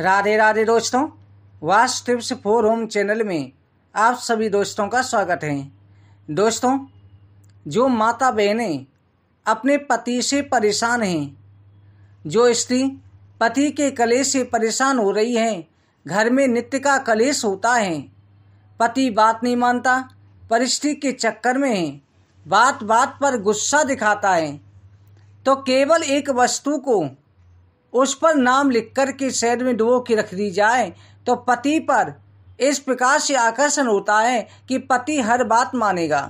राधे राधे दोस्तों वास tips four home channel में आप सभी दोस्तों का स्वागत है दोस्तों जो माता बहनें अपने पति से परेशान हैं जो स्त्री पति के कलेश से परेशान हो रही हैं घर में नित्य का कलेश होता है पति बात नहीं मानता परिस्थिति के चक्कर में है बात बात पर गुस्सा दिखाता है तो केवल एक वस्तु को उस पर नाम लिखकर के शहर में डुबो के रख दी जाए तो पति पर इस प्रकार से आकर्षण होता है कि पति हर बात मानेगा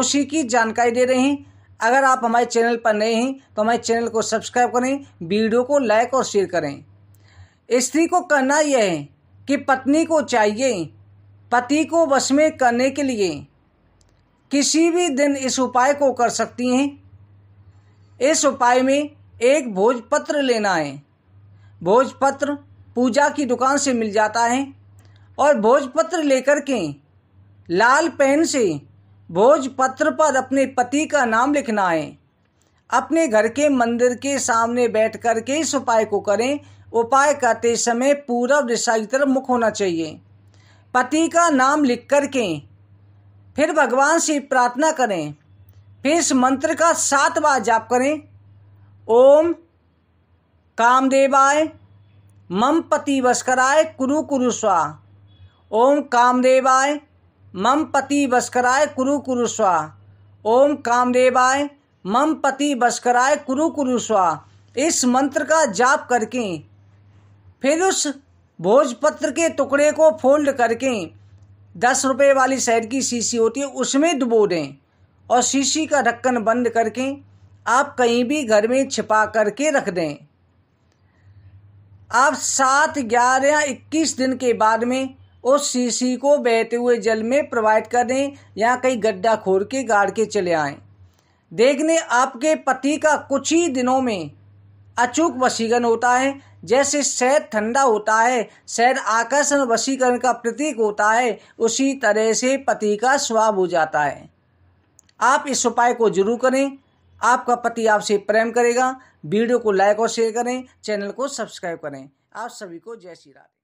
उसी की जानकारी दे रहे हैं अगर आप हमारे चैनल पर नए हैं तो हमारे चैनल को सब्सक्राइब करें वीडियो को लाइक और शेयर करें स्त्री को करना यह है कि पत्नी को चाहिए पति को वश में करने के लिए किसी भी दिन इस उपाय को कर सकती हैं इस उपाय में एक भोजपत्र लेना है भोजपत्र पूजा की दुकान से मिल जाता है और भोजपत्र लेकर के लाल पेन से भोजपत्र पर अपने पति का नाम लिखना है अपने घर के मंदिर के सामने बैठ कर के इस उपाय को करें उपाय करते समय पूरब दिशा की तरफ मुख होना चाहिए पति का नाम लिख कर के फिर भगवान से प्रार्थना करें फिर इस मंत्र का सात बार जाप करें ओम कामदेवाय मम पति वस्कराय कुरु कुरु स्वा ओम कामदेवाय मम पति वस्कराय कुरु कुरु स्वा ओम कामदेवाय मम पति वस्कराय कुरु कुरु स्वा इस मंत्र का जाप करके फिर उस भोजपत्र के टुकड़े को फोल्ड करके दस रुपये वाली शहर की शीशी होती है उसमें डुबो दें और शीशी का ढक्कन बंद करके आप कहीं भी घर में छिपा करके रख दें आप सात ग्यारह या इक्कीस दिन के बाद में उस शीशी को बहते हुए जल में प्रोवाइड कर दें या कहीं गड्ढा खोर के गाड़ के चले आए देखने आपके पति का कुछ ही दिनों में अचूक वसीकरण होता है जैसे शहद ठंडा होता है शहद आकर्षण वसीकरण का प्रतीक होता है उसी तरह से पति का स्वाब हो जाता है आप इस उपाय को जरूर करें आपका पति आपसे प्रेम करेगा वीडियो को लाइक और शेयर करें चैनल को सब्सक्राइब करें आप सभी को जय श्री राधे